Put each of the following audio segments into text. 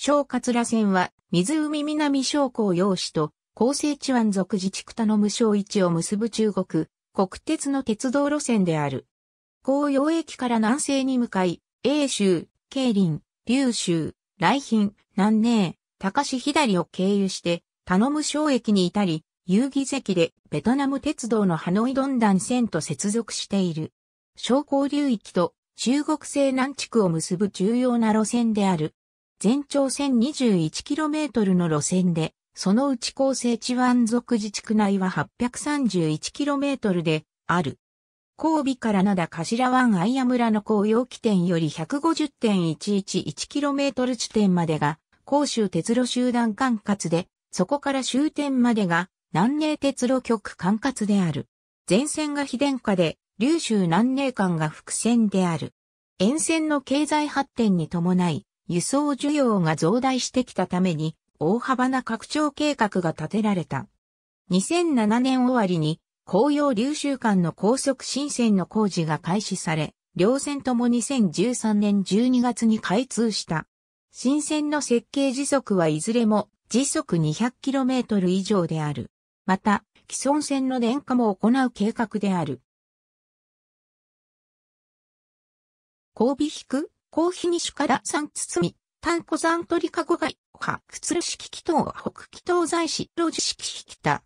小桂線は、湖南小港用紙と、厚生地湾属自治区田野無償一を結ぶ中国、国鉄の鉄道路線である。高陽駅から南西に向かい、英州、慶林、龍州、来賓、南寧、高市左を経由して、田野無償駅に至り、遊戯席でベトナム鉄道のハノイドンダン線と接続している。小港流域と中国西南地区を結ぶ重要な路線である。全長 1021km の路線で、そのうち構成地湾族自治区内は 831km である。神戸から灘頭湾アイア村の紅葉起点より 150.111km 地点までが、甲州鉄路集団管轄で、そこから終点までが、南寧鉄路局管轄である。前線が非電化で、琉州南寧間が伏線である。沿線の経済発展に伴い、輸送需要が増大してきたために大幅な拡張計画が立てられた。2007年終わりに紅葉流州間の高速新線の工事が開始され、両線とも2013年12月に開通した。新線の設計時速はいずれも時速 200km 以上である。また、既存線の電化も行う計画である。交尾引くコーヒーにしから三包み、炭鉱山鳥かごが、は、くつる式祈祷、北祈祷在市、路地式引田、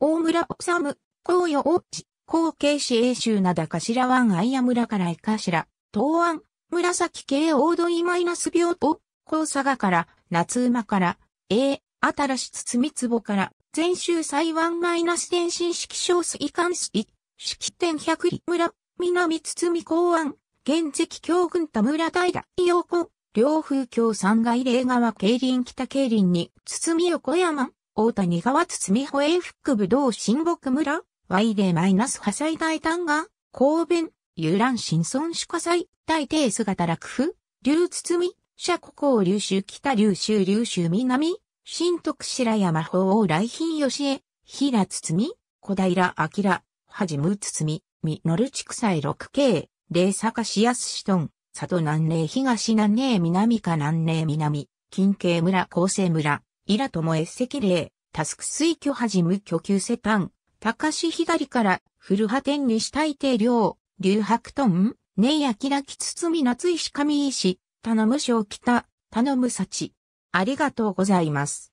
大村治、紅葉王子、後継市英州灘頭湾イア村からいかしら、東安、紫系大土井マイナス病と、高佐賀から、夏馬から、A、新し包み壺から、全州最湾マイナス電信式小水関式、式典百里村、南包み公安、現関京軍田村平陽子、両風京三街霊川競輪北競輪に、堤横山、大谷川堤保衛福部道新木村、Y でマイナス破砕大胆が、公弁、遊覧新村主火災、大抵姿楽譜、竜堤、社古港竜州北竜州竜州南、新徳白山法王来賓吉江、平堤、小平明、はじむ堤、みのる畜祭六景。礼坂市安市屯、里南礼東南礼南か南礼南、近景村厚生村、イラとも越石礼、タスク水巨はじむ巨級セパン、高し左から、古派天にしたい定量、龍白屯、ねえやきらきつつみなついしかみいし、頼むしょうきた、頼むさち。ありがとうございます。